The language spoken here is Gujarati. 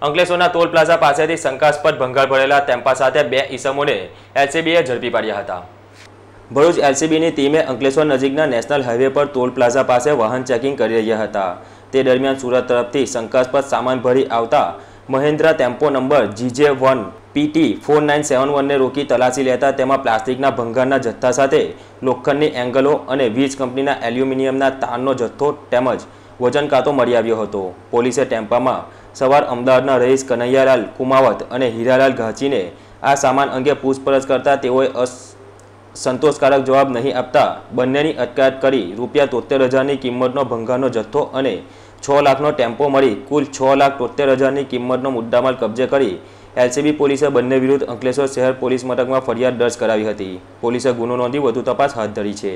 અંકલેશ્વરના ટોલ પ્લાઝા પાસેથી શંકાસ્પદ ભંગાર ભરેલા ટેમ્પા સાથે બે ઈસમોને એલસીબીએ ઝડપી પાડ્યા હતા ભરૂચ એલસીબીની ટીમે અંકલેશ્વર નજીકના નેશનલ હાઈવે પર ટોલ પ્લાઝા પાસે વાહન ચેકિંગ કરી રહ્યા હતા તે દરમિયાન સુરત તરફથી શંકાસ્પદ સામાન ભરી આવતા Mahindra tempo number GJ one PT four nine seven વનને રોકી તલાશી લેતા તેમાં પ્લાસ્ટિકના ભંગારના જથ્થા સાથે લોખંડની એંગલો અને વીજ કંપનીના એલ્યુમિનિયમના તારનો જથ્થો તેમજ વજન કાંતો મળી આવ્યો હતો પોલીસે ટેમ્પામાં સવાર અમદાવાદના રહીશ કનૈયાલાલ કુમાવત અને હીરાલાલ ઘાચીને આ સામાન અંગે પૂછપરછ કરતા તેઓએ સંતોષકારક જવાબ નહીં આપતા બંનેની અટકાયત કરી રૂપિયા તોતેર હજારની કિંમતનો ભંગારનો જથ્થો અને છ લાખનો ટેમ્પો મળી કુલ છ લાખ તોતેર હજારની કિંમતનો મુદ્દામાલ કબજે કરી એલસીબી પોલીસે બંને વિરુદ્ધ અંકલેશ્વર શહેર પોલીસ મથકમાં ફરિયાદ દર્જ કરાવી હતી પોલીસે ગુનો નોંધી વધુ તપાસ હાથ ધરી છે